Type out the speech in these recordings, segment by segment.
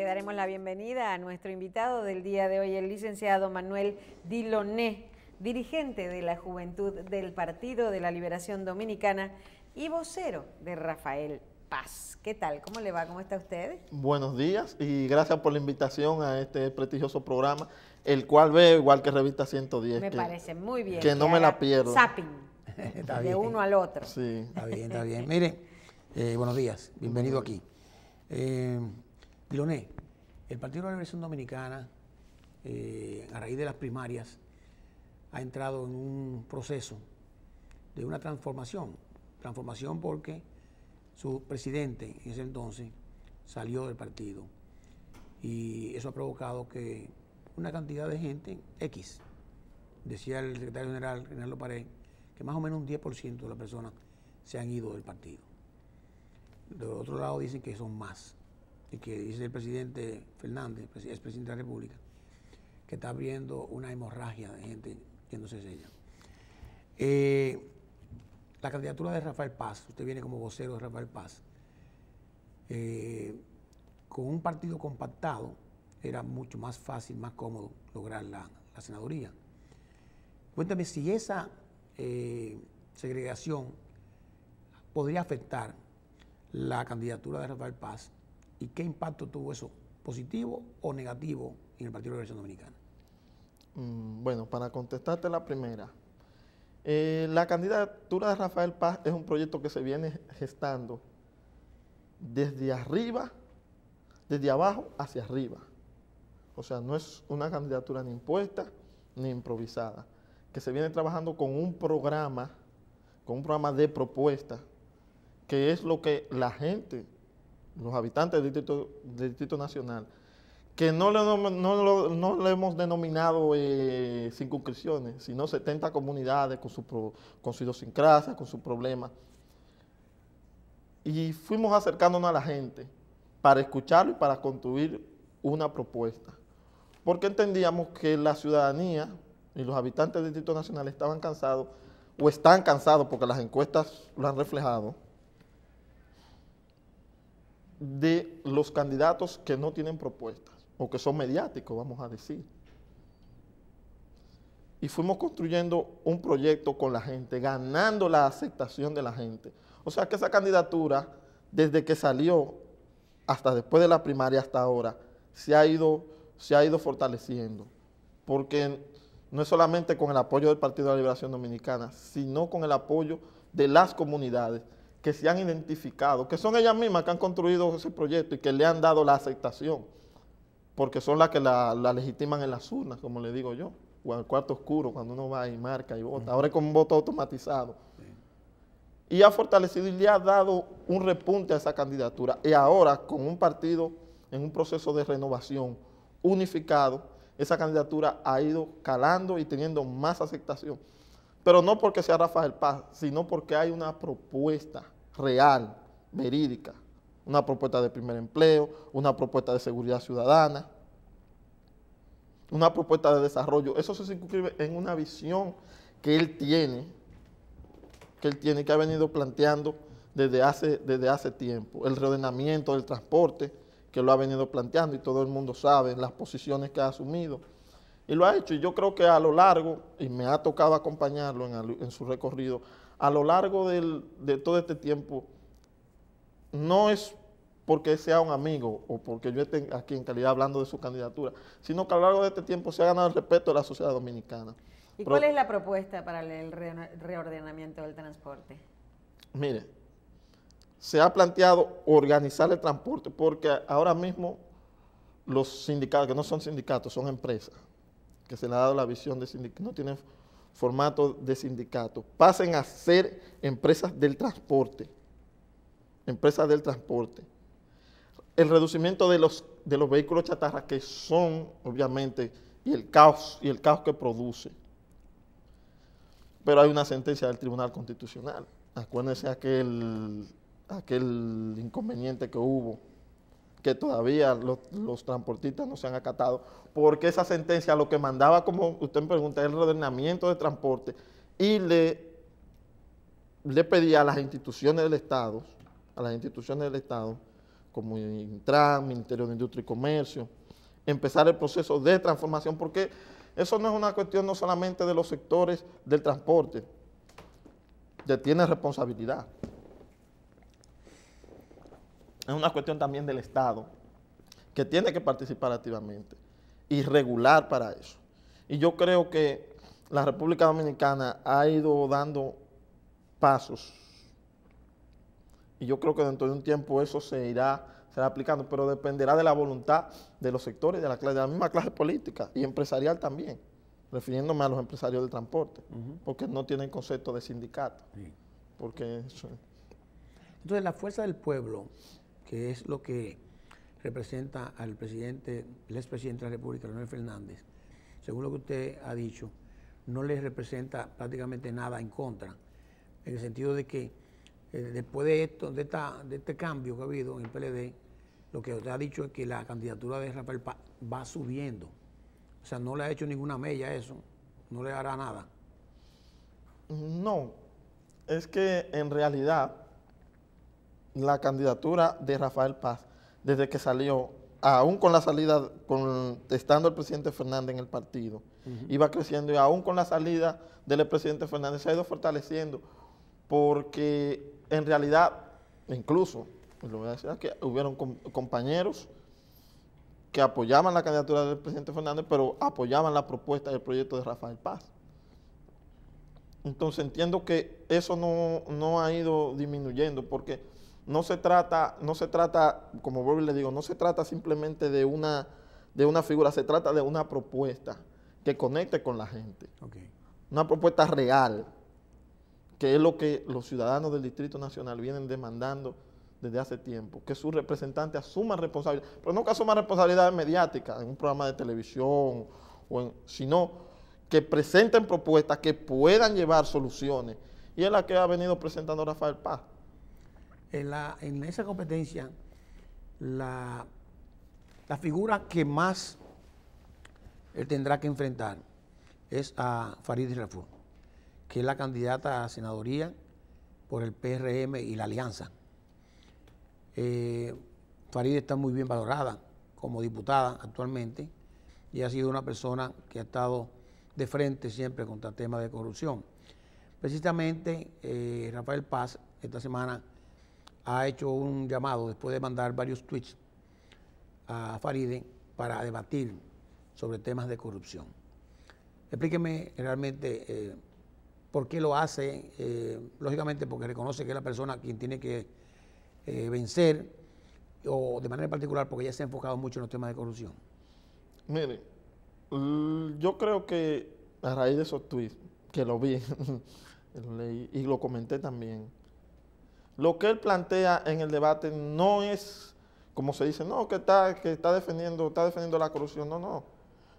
Le daremos la bienvenida a nuestro invitado del día de hoy, el licenciado Manuel Diloné, dirigente de la Juventud del Partido de la Liberación Dominicana y vocero de Rafael Paz. ¿Qué tal? ¿Cómo le va? ¿Cómo está usted? Buenos días y gracias por la invitación a este prestigioso programa, el cual veo igual que Revista 110. Me parece muy bien. Que, no me la pierdo. Zapping. de uno al otro. Sí. Está bien, está bien. Mire, eh, buenos días. Bienvenido aquí. Eh, Diloné, el Partido de la Dominicana, eh, a raíz de las primarias, ha entrado en un proceso de una transformación. Transformación porque su presidente en ese entonces salió del partido. Y eso ha provocado que una cantidad de gente, X, decía el secretario general Reinaldo Pared, que más o menos un 10% de las personas se han ido del partido. Del otro lado dicen que son más y que dice el presidente Fernández, es presidente de la República, que está abriendo una hemorragia de gente que de ella. Eh, la candidatura de Rafael Paz, usted viene como vocero de Rafael Paz, eh, con un partido compactado era mucho más fácil, más cómodo lograr la, senaduría. Cuéntame si esa eh, segregación podría afectar la candidatura de Rafael Paz ¿Y qué impacto tuvo eso, positivo o negativo, en el Partido de Revolución Dominicana? Mm, bueno, para contestarte la primera, eh, la candidatura de Rafael Paz es un proyecto que se viene gestando desde arriba, desde abajo hacia arriba. O sea, no es una candidatura ni impuesta ni improvisada, que se viene trabajando con un programa, con un programa de propuesta, que es lo que la gente los habitantes del Distrito, Nacional, que no le, no, lo, hemos denominado eh, circunscripciones, sino 70 comunidades con su, con su idiosincrasia, con sus problemas. Y fuimos acercándonos a la gente para escucharlo y para construir una propuesta. Porque entendíamos que la ciudadanía y los habitantes del Distrito Nacional estaban cansados o están cansados porque las encuestas lo han reflejado, de los candidatos que no tienen propuestas o que son mediáticos, vamos a decir. Y fuimos construyendo un proyecto con la gente, ganando la aceptación de la gente. O sea que esa candidatura, desde que salió hasta después de la primaria hasta ahora, se ha ido, se ha ido fortaleciendo. Porque no es solamente con el apoyo del Partido de la Liberación Dominicana, sino con el apoyo de las comunidades que se han identificado, que son ellas mismas que han construido ese proyecto y que le han dado la aceptación, porque son las que la, legitiman en las urnas, como le digo yo, o al cuarto oscuro, cuando uno va y marca y vota. Ahora es con un voto automatizado. Y ha fortalecido y le ha dado un repunte a esa candidatura. Y ahora, con un partido en un proceso de renovación unificado, esa candidatura ha ido calando y teniendo más aceptación. Pero no porque sea Rafael Paz, sino porque hay una propuesta real, verídica, una propuesta de primer empleo, una propuesta de seguridad ciudadana, una propuesta de desarrollo. Eso se inscribe en una visión que él tiene, que él tiene, que ha venido planteando desde hace, desde hace tiempo. El reordenamiento del transporte, que lo ha venido planteando y todo el mundo sabe las posiciones que ha asumido y lo ha hecho. Y yo creo que a lo largo, y me ha tocado acompañarlo en, su recorrido, a lo largo de todo este tiempo, no es porque sea un amigo o porque yo esté aquí en calidad hablando de su candidatura, sino que a lo largo de este tiempo se ha ganado el respeto de la sociedad dominicana. ¿Y cuál es la propuesta para el reordenamiento del transporte? Mire, se ha planteado organizar el transporte porque ahora mismo los sindicatos, que no son sindicatos, son empresas, que se le ha dado la visión de sindicato, no tienen formato de sindicato, pasen a ser empresas del transporte, empresas del transporte. El reducimiento de los, de los vehículos chatarra que son, obviamente, y el caos, y el caos que produce. Pero hay una sentencia del Tribunal Constitucional. Acuérdense aquel, aquel inconveniente que hubo que todavía los, transportistas no se han acatado, porque esa sentencia lo que mandaba, como usted me pregunta, el ordenamiento de transporte, y le, le pedía a las instituciones del Estado, a las instituciones del Estado, como Intran, Ministerio de Industria y Comercio, empezar el proceso de transformación, porque eso no es una cuestión no solamente de los sectores del transporte, ya tiene responsabilidad es una cuestión también del Estado, que tiene que participar activamente y regular para eso. Y yo creo que la República Dominicana ha ido dando pasos y yo creo que dentro de un tiempo eso se irá, se aplicando, pero dependerá de la voluntad de los sectores, de la, clase, de la misma clase política y empresarial también, refiriéndome a los empresarios del transporte, porque no tienen concepto de sindicato. Porque eso, Entonces, la fuerza del pueblo que es lo que representa al presidente, el expresidente de la República, Leonel Fernández, según lo que usted ha dicho, no le representa prácticamente nada en contra, en el sentido de que eh, después de esto, de, este cambio que ha habido en el PLD, lo que usted ha dicho es que la candidatura de Rafael Paz va subiendo. O sea, no le ha hecho ninguna mella eso, no le hará nada. No, es que en realidad la candidatura de Rafael Paz desde que salió, aún con la salida, con, estando el presidente Fernández en el partido, iba creciendo y aún con la salida del presidente Fernández se ha ido fortaleciendo porque en realidad, incluso, lo voy a decir que hubieron compañeros que apoyaban la candidatura del presidente Fernández, pero apoyaban la propuesta del proyecto de Rafael Paz. Entonces entiendo que eso no, no ha ido disminuyendo porque no se trata, no se trata, como Bobby le digo, no se trata simplemente de una, de una figura, se trata de una propuesta que conecte con la gente. Una propuesta real, que es lo que los ciudadanos del Distrito Nacional vienen demandando desde hace tiempo, que sus representantes asuman responsabilidad, pero no que asuman responsabilidad mediática en un programa de televisión, o sino que presenten propuestas que puedan llevar soluciones. Y es la que ha venido presentando Rafael Paz en, esa competencia, la, figura que más él eh, tendrá que enfrentar es a Farid Rafur, que es la candidata a senadoría por el PRM y la Alianza. Eh, Farid está muy bien valorada como diputada actualmente y ha sido una persona que ha estado de frente siempre contra temas de corrupción. Precisamente eh, Rafael Paz esta semana ha hecho un llamado, después de mandar varios tweets a Faride, para debatir sobre temas de corrupción. Explíqueme realmente eh, por qué lo hace, eh, lógicamente porque reconoce que es la persona quien tiene que eh, vencer, o de manera particular porque ya se ha enfocado mucho en los temas de corrupción. Mire, yo creo que a raíz de esos tweets, que lo vi y lo comenté también, lo que él plantea en el debate no es, como se dice, no, que está, defendiendo, está defendiendo la corrupción. No, no.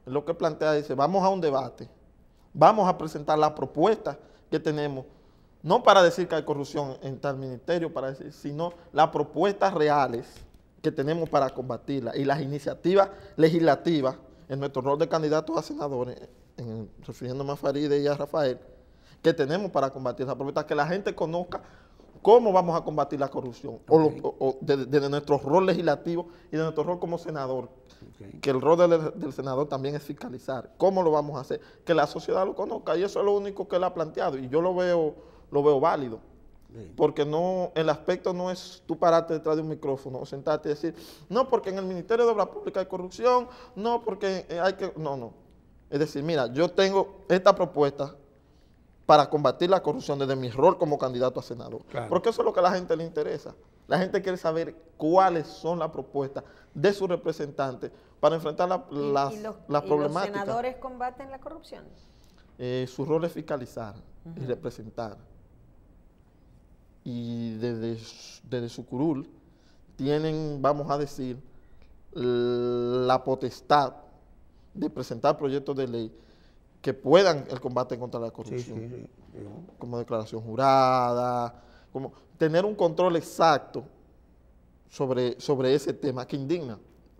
Lo que plantea dice, vamos a un debate. Vamos a presentar las propuestas que tenemos. No para decir que hay corrupción en tal ministerio, para sino las propuestas reales que tenemos para combatirla y las iniciativas legislativas en nuestro rol de candidatos a senadores, eh, en, refiriéndome a Faride y a Rafael, que tenemos para combatir esa propuesta, que la gente conozca cómo vamos a combatir la corrupción, o, de, nuestro rol legislativo y de nuestro rol como senador, que el rol del, senador también es fiscalizar, cómo lo vamos a hacer, que la sociedad lo conozca, y eso es lo único que él ha planteado, y yo lo veo, lo veo válido. Porque no, el aspecto no es tú pararte detrás de un micrófono o sentarte y decir, no, porque en el Ministerio de Obras Públicas hay corrupción, no, porque eh, hay que. No, no. Es decir, mira, yo tengo esta propuesta, para combatir la corrupción desde mi rol como candidato a senador. Porque eso es lo que a la gente le interesa. La gente quiere saber cuáles son las propuestas de sus representantes para enfrentar las, problemáticas. ¿y los senadores combaten la corrupción? Eh, su rol es fiscalizar y representar. Y desde su curul tienen, vamos a decir, la potestad de presentar proyectos de ley que puedan el combate contra la corrupción. Como declaración jurada, como tener un control exacto sobre, sobre ese tema que indigna,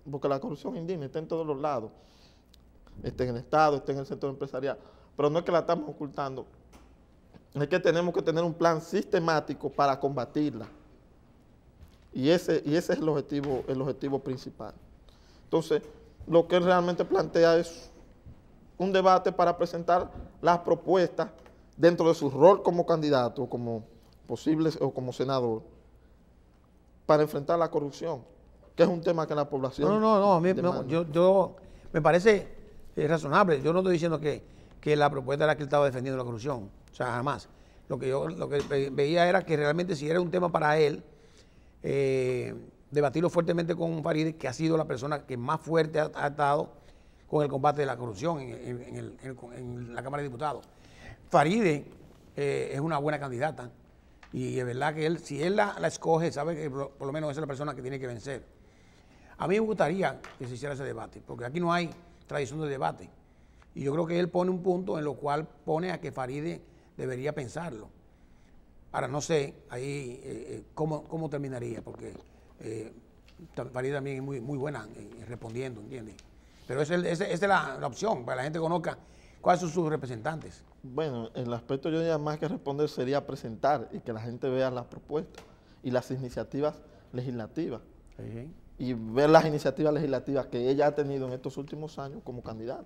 porque la corrupción indigna, está en todos los lados, está en el Estado, está en el sector empresarial, pero no es que la estamos ocultando, es que tenemos que tener un plan sistemático para combatirla. Y ese, y ese es el objetivo, el objetivo principal. Entonces, lo que realmente plantea es un debate para presentar las propuestas dentro de su rol como candidato, como posible o como senador, para enfrentar la corrupción, que es un tema que la población... No, no, no, a mí, yo, yo, me parece eh, razonable. Yo no estoy diciendo que, la propuesta era que él estaba defendiendo la corrupción, o sea, jamás. Lo que yo lo que veía era que realmente si era un tema para él, eh, debatirlo fuertemente con Farid, que ha sido la persona que más fuerte ha, ha estado con el combate de la corrupción en, la Cámara de Diputados. Faride eh, es una buena candidata y es verdad que él, si él la, escoge, sabe que por, lo menos es la persona que tiene que vencer. A mí me gustaría que se hiciera ese debate, porque aquí no hay tradición de debate. Y yo creo que él pone un punto en lo cual pone a que Faride debería pensarlo. Ahora, no sé ahí eh, eh, cómo, terminaría, porque eh, Faride también es muy, buena respondiendo, ¿entiendes? Pero esa es, la, opción, para que la gente conozca cuáles son sus representantes. Bueno, el aspecto yo diría más que responder sería presentar y que la gente vea las propuestas y las iniciativas legislativas. Y ver las iniciativas legislativas que ella ha tenido en estos últimos años como candidata,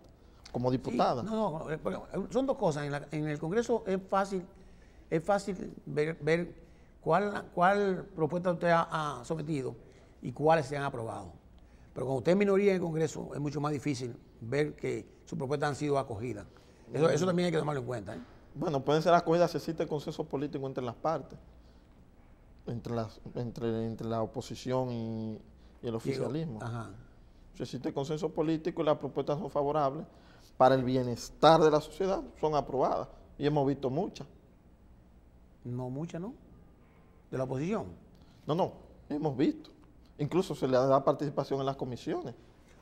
como diputada. no, no, eh, eh, son dos cosas. En, el Congreso es fácil, es fácil ver, cuál, cuál propuesta usted ha sometido y cuáles se han aprobado. Pero cuando usted es minoría en el Congreso, es mucho más difícil ver que sus propuestas han sido acogidas. Eso, también hay que tomarlo en cuenta. ¿eh? Bueno, pueden ser acogidas si existe consenso político entre las partes, entre, la oposición y, el oficialismo. ajá. Si existe consenso político y las propuestas son favorables para el bienestar de la sociedad, son aprobadas. Y hemos visto muchas. No muchas, ¿no? De la oposición. No, no, hemos visto. Incluso se le da participación en las comisiones.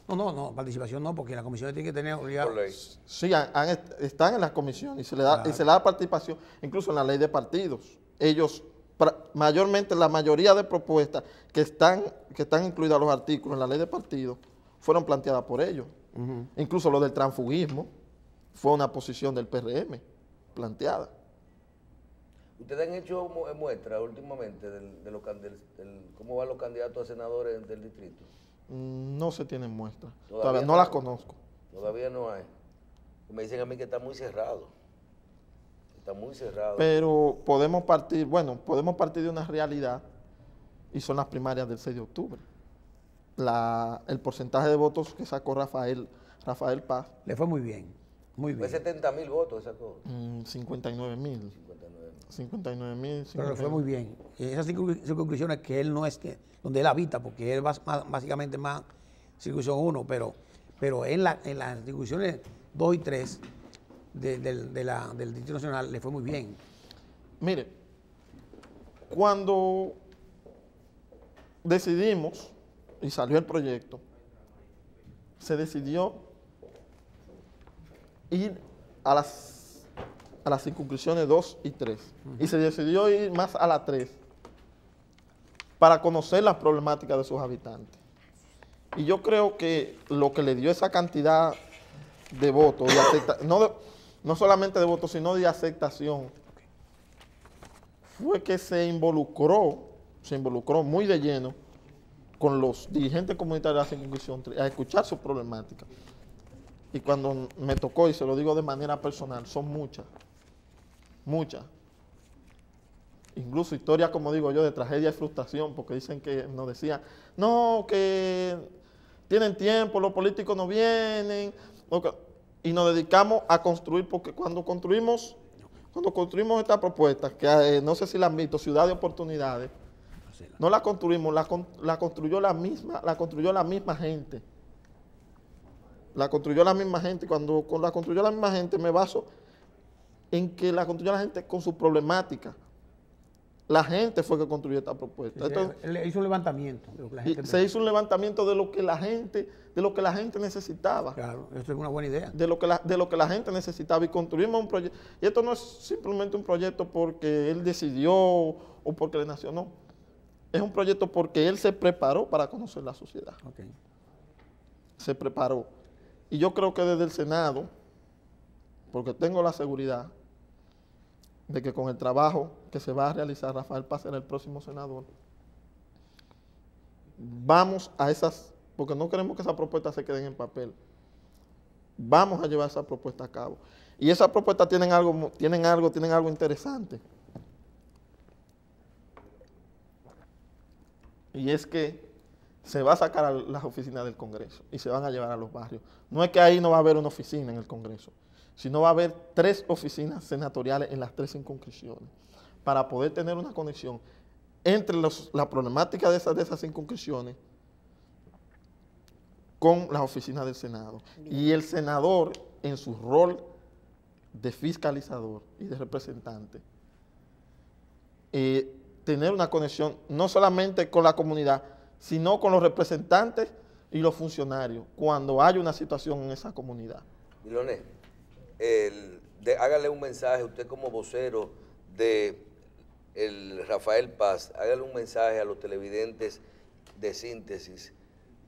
No, no, no, participación no, porque las comisiones tienen que tener obligado. Sí, están en las comisiones y se, le da, y se le da participación, incluso en la ley de partidos. Ellos, mayormente, la mayoría de propuestas que están, que están incluidas los artículos en la ley de partidos fueron planteadas por ellos. Incluso lo del transfugismo fue una posición del PRM planteada. Ustedes han hecho eh, muestras últimamente de cómo van los candidatos a senadores del distrito. Mm, no se tienen muestras. Todavía, no, las conozco. Todavía no hay. Me dicen a mí que está muy cerrado. Está muy cerrado. Pero podemos partir, bueno, podemos partir de una realidad y son las primarias del 6 de octubre. el porcentaje de votos que sacó Rafael, Rafael Paz. Le fue muy bien. Muy Fue 70 mil votos 59 mm, mil. 59 Pero fue muy bien. Esas circunscripciones que él no es que, donde él habita, porque él va básicamente más circunscripción 1, pero, pero en, las circunscripciones 2 y 3 de, del Distrito Nacional le fue muy bien. Mire, cuando decidimos y salió el proyecto, se decidió ir a las a las circunscripciones 2 y 3 y se decidió ir más a la 3 para conocer las problemáticas de sus habitantes. Y yo creo que lo que le dio esa cantidad de votos, no, solamente de votos, sino de aceptación, fue que se involucró, se involucró muy de lleno con los dirigentes comunitarios de la circunscripción a escuchar sus problemáticas. Y cuando me tocó, y se lo digo de manera personal, son muchas, muchas. Incluso historias, como digo yo, de tragedia y frustración, porque dicen que nos decían, no, que tienen tiempo, los políticos no vienen, y nos dedicamos a construir, porque cuando construimos, cuando construimos esta propuesta, que eh, no sé si la han visto, Ciudad de Oportunidades, no la construimos, la, la, construyó la misma, la construyó la misma gente. La construyó la misma gente. Cuando la construyó la misma gente me baso en que la construyó la gente con su problemática... La gente fue que construyó esta propuesta. se hizo un levantamiento. De lo que la gente se hizo un levantamiento de lo que la gente, de lo que la gente necesitaba. Claro, eso es una buena idea. De lo que la, de lo que la gente necesitaba y construimos un proyecto. Y esto no es simplemente un proyecto porque él decidió o porque le nació, no. Es un proyecto porque él se preparó para conocer la sociedad. Se preparó. Y yo creo que desde el Senado, porque tengo la seguridad de que con el trabajo que se va a realizar Rafael Paz será el próximo senador, vamos a esas, porque no queremos que esas propuestas se queden en papel, vamos a llevar esa propuesta a cabo. Y esas propuestas tienen algo, tienen algo, tienen algo interesante. Y es que se va a sacar a las oficinas del Congreso y se van a llevar a los barrios. No es que ahí no va a haber una oficina en el Congreso no va a haber tres oficinas senatoriales en las tres circunscripciones para poder tener una conexión entre la problemática de esas, de con las oficinas del Senado. Y el senador, en su rol de fiscalizador y de representante, eh, tener una conexión no solamente con la comunidad, sino con los representantes y los funcionarios cuando hay una situación en esa comunidad. Milone hágale un mensaje, usted como vocero de el Rafael Paz, hágale un mensaje a los televidentes de síntesis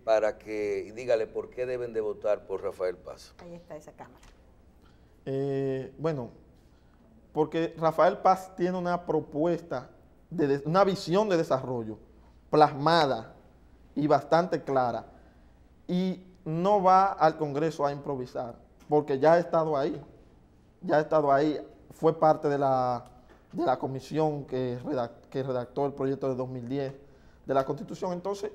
para que dígale por qué deben de votar por Rafael Paz. Ahí está esa cámara. Eh, bueno, porque Rafael Paz tiene una propuesta, de, una visión de desarrollo plasmada y bastante clara y no va al Congreso a improvisar porque ya ha estado ahí, ya ha estado ahí, fue parte de la, comisión que, redactó el proyecto de 2010 de la Constitución. Entonces,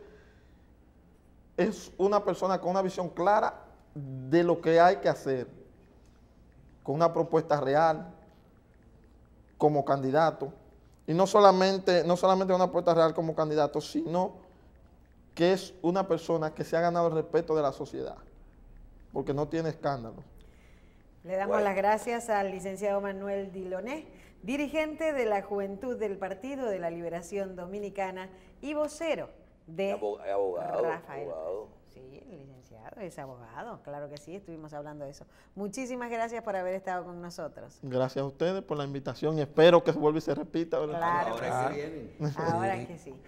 es una persona con una visión clara de lo que hay que hacer, con una propuesta real como candidato, y no solamente, no solamente una propuesta real como candidato, sino que es una persona que se ha ganado el respeto de la sociedad porque no tiene escándalo. Le damos las gracias al licenciado Manuel Diloné, dirigente de la Juventud del Partido de la Liberación Dominicana y vocero de Rafael. Sí, el licenciado es abogado, claro que sí, estuvimos hablando de eso. Muchísimas gracias por haber estado con nosotros. Gracias a ustedes por la invitación y espero que vuelva y se repita. Claro, ahora sí. Ahora que sí.